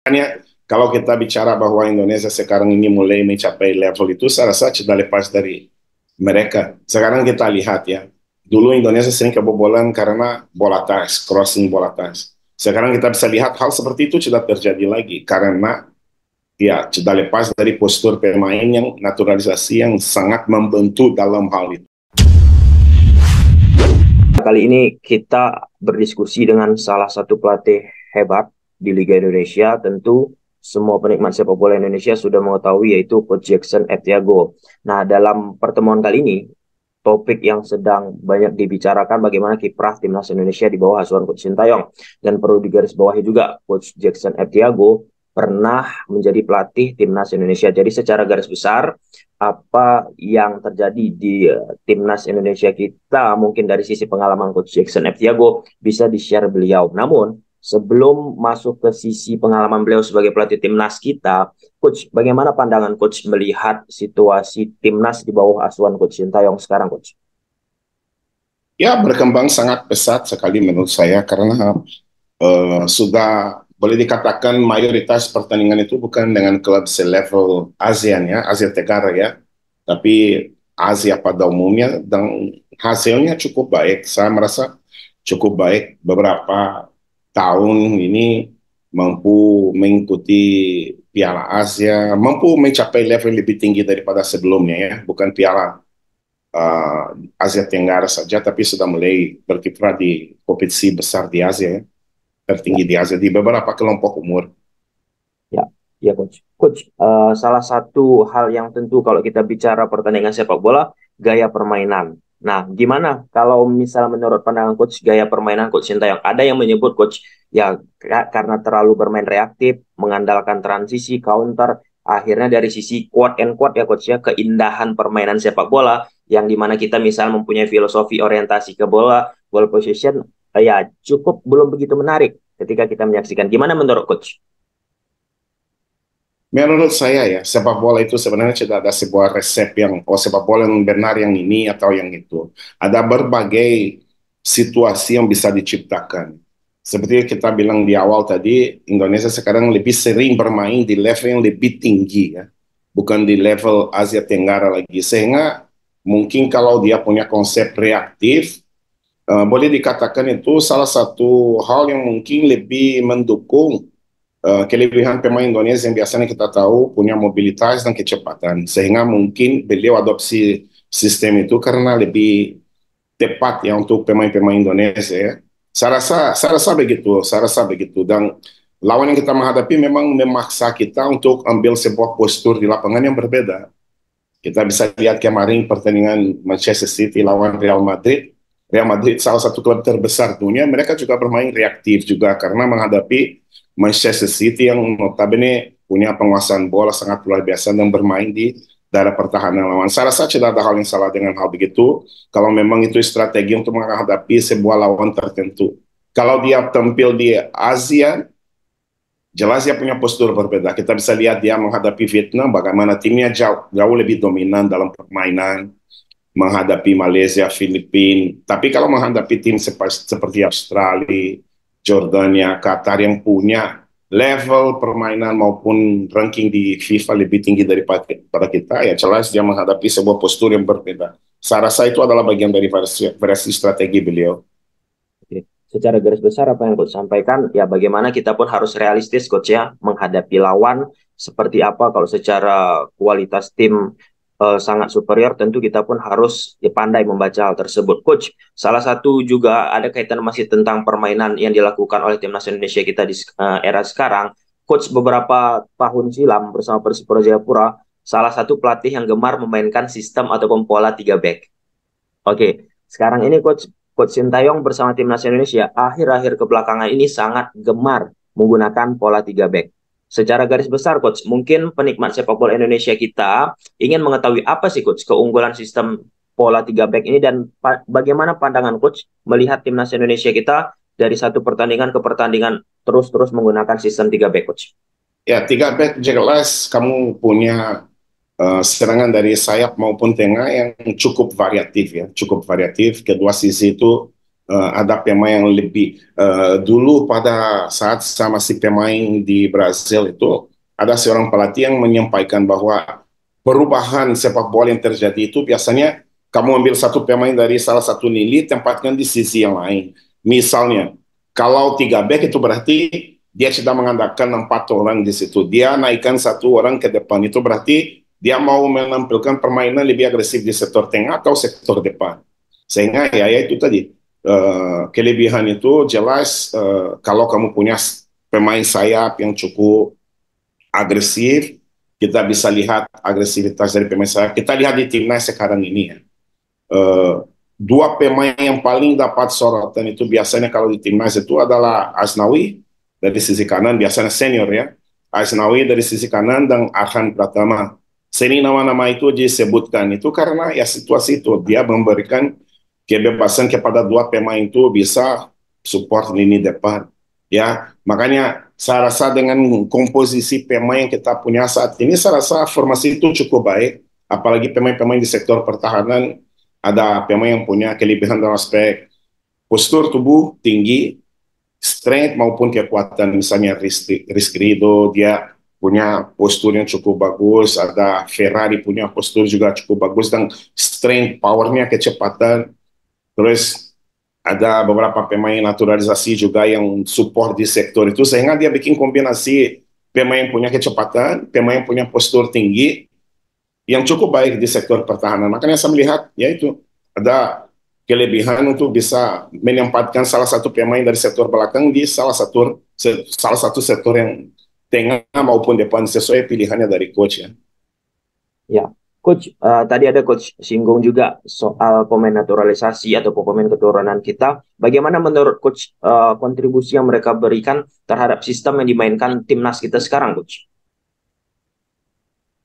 Makanya kalau kita bicara bahwa Indonesia sekarang ini mulai mencapai level itu, saya rasa sudah lepas dari mereka. Sekarang kita lihat ya, dulu Indonesia sering kebobolan karena bola atas, crossing bola atas. Sekarang kita bisa lihat hal seperti itu sudah terjadi lagi karena ya sudah lepas dari postur pemain yang naturalisasi yang sangat membentuk dalam hal itu. Kali ini kita berdiskusi dengan salah satu pelatih hebat di Liga Indonesia tentu semua penikmat sepak bola Indonesia sudah mengetahui yaitu Coach Jackson Etiago. Nah, dalam pertemuan kali ini topik yang sedang banyak dibicarakan bagaimana kiprah timnas Indonesia di bawah asuhan Coach Sintayong dan perlu digarisbawahi juga Coach Jackson Etiago pernah menjadi pelatih timnas Indonesia. Jadi secara garis besar apa yang terjadi di eh, timnas Indonesia kita mungkin dari sisi pengalaman Coach Jackson Etiago bisa di-share beliau. Namun sebelum masuk ke sisi pengalaman beliau sebagai pelatih timnas kita, coach, bagaimana pandangan coach melihat situasi timnas di bawah asuhan coach yang sekarang, coach? Ya berkembang sangat pesat sekali menurut saya karena uh, sudah boleh dikatakan mayoritas pertandingan itu bukan dengan klub selevel ASEAN ya, Asia Tenggara ya, tapi Asia pada umumnya dan hasilnya cukup baik. Saya merasa cukup baik beberapa tahun ini mampu mengikuti Piala Asia, mampu mencapai level lebih tinggi daripada sebelumnya ya, bukan Piala uh, Asia Tenggara saja, tapi sudah mulai berkiprah di kompetisi besar di Asia, ya. tertinggi di Asia di beberapa kelompok umur. Ya, ya coach. Coach, uh, salah satu hal yang tentu kalau kita bicara pertandingan sepak bola gaya permainan Nah, gimana kalau misalnya menurut pandangan coach gaya permainan coach Sintayong ada yang menyebut coach ya karena terlalu bermain reaktif, mengandalkan transisi, counter, akhirnya dari sisi quote and quote ya coach ya keindahan permainan sepak bola yang dimana kita misal mempunyai filosofi orientasi ke bola, ball position ya cukup belum begitu menarik ketika kita menyaksikan. Gimana menurut coach? menurut saya ya sepak bola itu sebenarnya tidak ada sebuah resep yang oh sepak bola yang benar yang ini atau yang itu. Ada berbagai situasi yang bisa diciptakan. Seperti kita bilang di awal tadi, Indonesia sekarang lebih sering bermain di level yang lebih tinggi ya, bukan di level Asia Tenggara lagi. Sehingga mungkin kalau dia punya konsep reaktif, uh, boleh dikatakan itu salah satu hal yang mungkin lebih mendukung Eh, kelebihan pemain Indonesia yang biasanya kita tahu punya mobilitas dan kecepatan sehingga mungkin beliau adopsi sistem itu karena lebih tepat ya untuk pemain-pemain Indonesia ya. Saya rasa saya rasa begitu, saya rasa begitu dan lawan yang kita menghadapi memang memaksa kita untuk ambil sebuah postur di lapangan yang berbeda. Kita bisa lihat kemarin pertandingan Manchester City lawan Real Madrid. Real Madrid salah satu klub terbesar dunia, mereka juga bermain reaktif juga karena menghadapi Manchester City yang notabene punya penguasaan bola sangat luar biasa dan bermain di daerah pertahanan lawan. Saya rasa tidak ada hal yang salah dengan hal begitu kalau memang itu strategi untuk menghadapi sebuah lawan tertentu. Kalau dia tampil di Asia, jelas dia punya postur berbeda. Kita bisa lihat dia menghadapi Vietnam bagaimana timnya jauh, jauh lebih dominan dalam permainan menghadapi Malaysia, Filipina. Tapi kalau menghadapi tim seperti Australia, Jordania, Qatar yang punya level permainan maupun ranking di FIFA lebih tinggi daripada kita, ya jelas dia menghadapi sebuah postur yang berbeda. Saya rasa itu adalah bagian dari versi variasi strategi beliau. Oke. Secara garis besar apa yang coach sampaikan, ya bagaimana kita pun harus realistis coach ya menghadapi lawan seperti apa kalau secara kualitas tim uh, sangat superior, tentu kita pun harus ya, pandai membaca hal tersebut. Coach, salah satu juga ada kaitan masih tentang permainan yang dilakukan oleh timnas Indonesia kita di uh, era sekarang. Coach beberapa tahun silam bersama Persipura Jayapura, salah satu pelatih yang gemar memainkan sistem ataupun pola tiga back. Oke, okay. sekarang ini coach coach Sintayong bersama timnas Indonesia akhir-akhir kebelakangan ini sangat gemar menggunakan pola tiga back Secara garis besar coach, mungkin penikmat sepak bola Indonesia kita ingin mengetahui apa sih coach keunggulan sistem pola tiga back ini dan pa bagaimana pandangan coach melihat timnas Indonesia kita dari satu pertandingan ke pertandingan terus-terus menggunakan sistem tiga back coach. Ya, tiga back jelas kamu punya uh, serangan dari sayap maupun tengah yang cukup variatif ya, cukup variatif. Kedua sisi itu uh, eh, ada pemain yang lebih uh, dulu pada saat sama si pemain di Brazil itu ada seorang pelatih yang menyampaikan bahwa perubahan sepak bola yang terjadi itu biasanya kamu ambil satu pemain dari salah satu lini tempatkan di sisi yang lain. Misalnya, kalau tiga back itu berarti dia sudah mengandalkan empat orang di situ. Dia naikkan satu orang ke depan. Itu berarti dia mau menampilkan permainan lebih agresif di sektor tengah atau sektor depan. Sehingga ya, ya itu tadi Eh, kelebihan itu jelas uh, kalau kamu punya pemain sayap yang cukup agresif, kita bisa lihat agresivitas dari pemain sayap. Kita lihat di timnas sekarang ini ya. Uh, dua pemain yang paling dapat sorotan itu biasanya kalau di timnas itu adalah Asnawi dari sisi kanan, biasanya senior ya. Asnawi dari sisi kanan dan Arhan Pratama. Seni nama-nama itu disebutkan itu karena ya situasi itu dia memberikan Kebebasan, Basan kepada dua pemain itu bisa support lini depan. Ya, makanya saya rasa dengan komposisi pemain yang kita punya saat ini, saya rasa formasi itu cukup baik. Apalagi pemain-pemain di sektor pertahanan, ada pemain yang punya kelebihan dalam aspek postur tubuh tinggi, strength maupun kekuatan. Misalnya Rizky Rido, dia punya postur yang cukup bagus, ada Ferrari punya postur juga cukup bagus, dan strength, powernya, kecepatan, Terus ada beberapa pemain naturalisasi juga yang support di sektor itu sehingga dia bikin kombinasi pemain punya kecepatan, pemain punya postur tinggi yang cukup baik di sektor pertahanan. Makanya saya melihat yaitu ada kelebihan untuk bisa menempatkan salah satu pemain dari sektor belakang di salah satu salah satu sektor yang tengah maupun depan sesuai pilihannya dari coach ya. Ya, Coach, uh, tadi ada Coach singgung juga soal pemain naturalisasi atau pemain keturunan kita. Bagaimana menurut Coach uh, kontribusi yang mereka berikan terhadap sistem yang dimainkan timnas kita sekarang, Coach?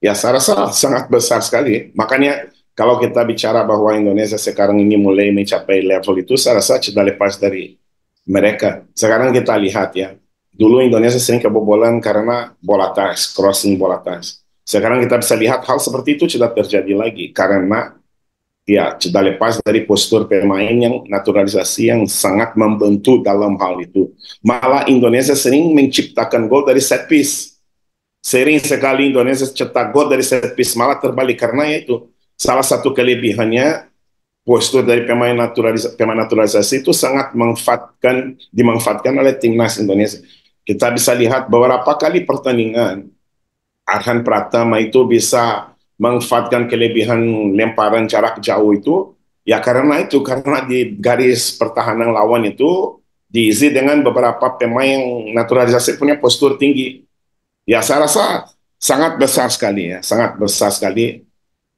Ya, saya rasa sangat besar sekali. Makanya kalau kita bicara bahwa Indonesia sekarang ini mulai mencapai level itu, saya rasa sudah lepas dari mereka. Sekarang kita lihat ya, dulu Indonesia sering kebobolan karena bola atas, crossing bola atas sekarang kita bisa lihat hal seperti itu tidak terjadi lagi karena ya sudah lepas dari postur pemain yang naturalisasi yang sangat membantu dalam hal itu. Malah Indonesia sering menciptakan gol dari set piece. Sering sekali Indonesia cetak gol dari set piece malah terbalik karena itu salah satu kelebihannya postur dari pemain naturalisasi, pemain naturalisasi itu sangat dimanfaatkan oleh timnas Indonesia. Kita bisa lihat beberapa kali pertandingan Arhan Pratama itu bisa memanfaatkan kelebihan lemparan jarak jauh itu ya karena itu karena di garis pertahanan lawan itu diisi dengan beberapa pemain naturalisasi punya postur tinggi ya saya rasa sangat besar sekali ya sangat besar sekali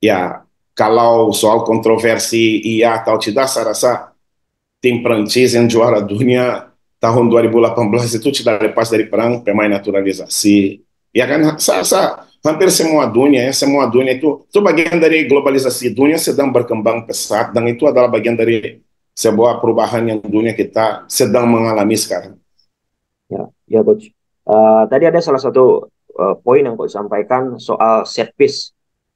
ya kalau soal kontroversi iya atau tidak saya rasa tim Prancis yang juara dunia tahun 2018 itu tidak lepas dari perang pemain naturalisasi Ya kan sah-sah hampir semua dunia ya, semua dunia itu itu bagian dari globalisasi dunia sedang berkembang pesat dan itu adalah bagian dari sebuah perubahan yang dunia kita sedang mengalami sekarang. Ya, ya coach. Uh, tadi ada salah satu uh, poin yang coach sampaikan soal set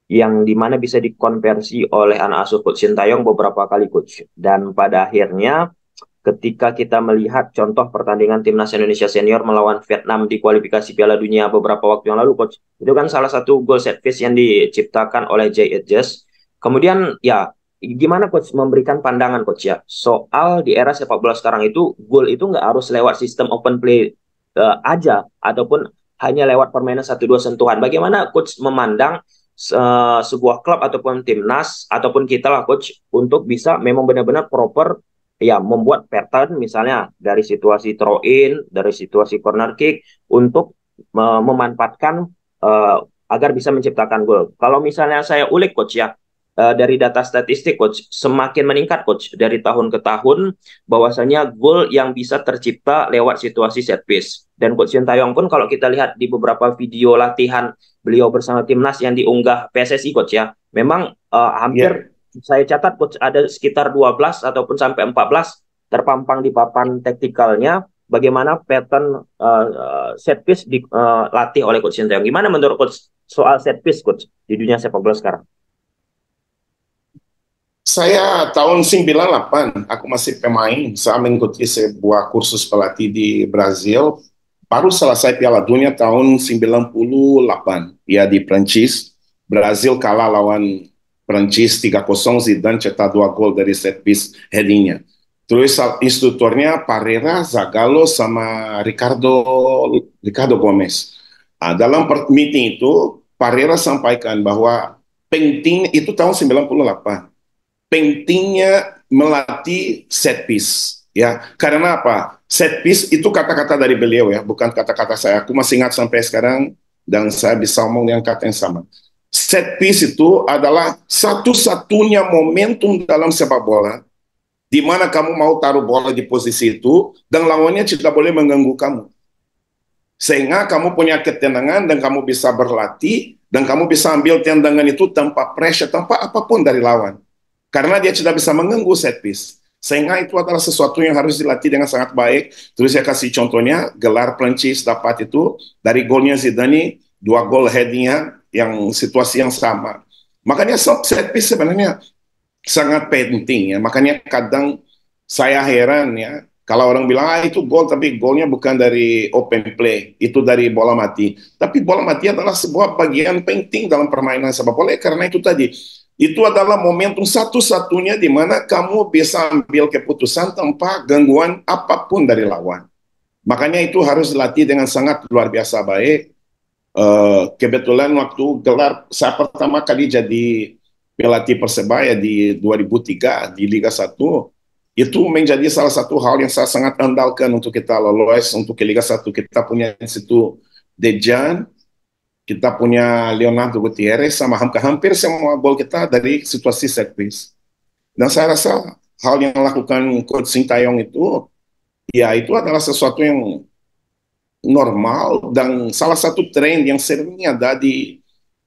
yang dimana bisa dikonversi oleh anak asuh coach Sintayong beberapa kali coach dan pada akhirnya ketika kita melihat contoh pertandingan timnas Indonesia senior melawan Vietnam di kualifikasi Piala Dunia beberapa waktu yang lalu coach itu kan salah satu gol set piece yang diciptakan oleh Jay Edges kemudian ya gimana coach memberikan pandangan coach ya soal di era sepak bola sekarang itu gol itu nggak harus lewat sistem open play uh, aja ataupun hanya lewat permainan satu dua sentuhan bagaimana coach memandang uh, sebuah klub ataupun timnas ataupun kita lah coach untuk bisa memang benar-benar proper ya membuat pattern misalnya dari situasi throw in, dari situasi corner kick untuk uh, memanfaatkan uh, agar bisa menciptakan gol. Kalau misalnya saya ulik coach ya uh, dari data statistik coach semakin meningkat coach dari tahun ke tahun bahwasanya gol yang bisa tercipta lewat situasi set piece. Dan coach Sintayong pun kalau kita lihat di beberapa video latihan beliau bersama timnas yang diunggah PSSI coach ya, memang uh, hampir yeah saya catat coach ada sekitar 12 ataupun sampai 14 terpampang di papan taktikalnya bagaimana pattern uh, set piece dilatih eh, uh, oleh coach Sintayong. Gimana menurut coach soal set piece coach di dunia sepak bola sekarang? Saya tahun 98 aku masih pemain, saya mengikuti sebuah kursus pelatih di Brazil. Baru selesai Piala Dunia tahun 98 ya di Prancis. Brasil kalah lawan Francistica, ko som Zidane cetak dua gol dari set piece headingnya. Terus instrukturnya Parera, Zagallo sama Ricardo Ricardo Gomez. Nah, dalam meeting itu Parera sampaikan bahwa penting itu tahun 98. Pentingnya melatih set piece ya. Karena apa? Set piece itu kata-kata dari beliau ya, bukan kata-kata saya. Aku masih ingat sampai sekarang dan saya bisa ngomong yang kata yang sama set piece itu adalah satu-satunya momentum dalam sepak bola di mana kamu mau taruh bola di posisi itu dan lawannya tidak boleh mengganggu kamu. Sehingga kamu punya ketenangan dan kamu bisa berlatih dan kamu bisa ambil tendangan itu tanpa pressure, tanpa apapun dari lawan. Karena dia tidak bisa mengganggu set piece. Sehingga itu adalah sesuatu yang harus dilatih dengan sangat baik. Terus saya kasih contohnya, gelar Prancis dapat itu dari golnya Zidane, dua gol headingnya yang situasi yang sama. Makanya soft set piece sebenarnya sangat penting ya. Makanya kadang saya heran ya kalau orang bilang ah itu gol tapi golnya bukan dari open play, itu dari bola mati. Tapi bola mati adalah sebuah bagian penting dalam permainan sepak bola karena itu tadi itu adalah momentum satu-satunya di mana kamu bisa ambil keputusan tanpa gangguan apapun dari lawan. Makanya itu harus dilatih dengan sangat luar biasa baik Eh, kebetulan waktu gelar saya pertama kali jadi pelatih Persebaya di 2003 di Liga 1 itu menjadi salah satu hal yang saya sangat andalkan untuk kita lolos untuk ke Liga 1 kita punya situ Dejan kita punya Leonardo Gutierrez sama hampir semua gol kita dari situasi servis dan saya rasa hal yang dilakukan coach Sintayong itu ya itu adalah sesuatu yang normal dan salah satu tren yang sering ada di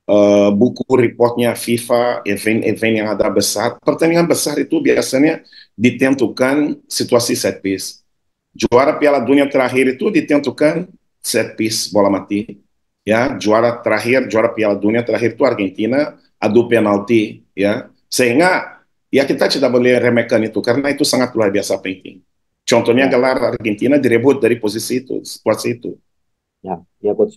uh, buku reportnya FIFA, event-event yang ada besar. Pertandingan besar itu biasanya ditentukan situasi set piece. Juara Piala Dunia terakhir itu ditentukan set piece bola mati. Ya, juara terakhir, juara Piala Dunia terakhir itu Argentina adu penalti, ya. Sehingga ya kita tidak boleh remehkan itu karena itu sangat luar biasa penting. Contohnya ya. gelar Argentina direbut dari posisi itu, situasi itu. Ya, ya coach.